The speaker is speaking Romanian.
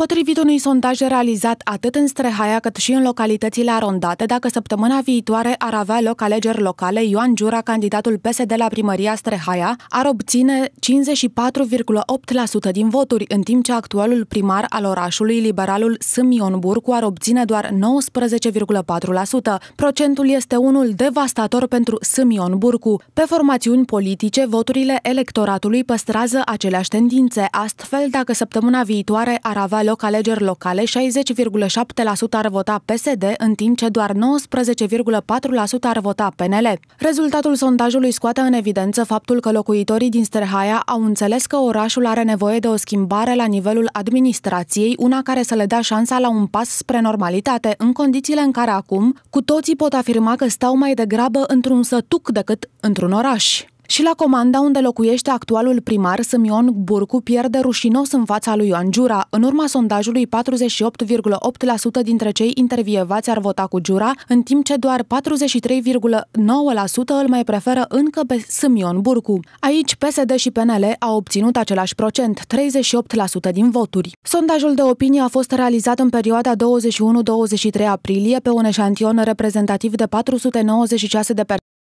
Potrivit unui sondaj realizat atât în Strehaia cât și în localitățile arondate, dacă săptămâna viitoare ar avea loc alegeri locale, Ioan Giura, candidatul PSD la primăria Strehaia, ar obține 54,8% din voturi, în timp ce actualul primar al orașului, liberalul Sâmion Burcu, ar obține doar 19,4%. Procentul este unul devastator pentru Sâmion Burcu. Pe formațiuni politice, voturile electoratului păstrează aceleași tendințe, astfel dacă săptămâna viitoare ar avea loc alegeri locale, 60,7% ar vota PSD, în timp ce doar 19,4% ar vota PNL. Rezultatul sondajului scoate în evidență faptul că locuitorii din Sterhaia au înțeles că orașul are nevoie de o schimbare la nivelul administrației, una care să le dea șansa la un pas spre normalitate, în condițiile în care acum cu toții pot afirma că stau mai degrabă într-un sătuc decât într-un oraș. Și la comanda unde locuiește actualul primar Sămion Burcu pierde rușinos în fața lui Ioan Giura. În urma sondajului, 48,8% dintre cei intervievați ar vota cu Giura, în timp ce doar 43,9% îl mai preferă încă pe Sămion Burcu. Aici, PSD și PNL au obținut același procent, 38% din voturi. Sondajul de opinie a fost realizat în perioada 21-23 aprilie pe un eșantion reprezentativ de 496 de persoane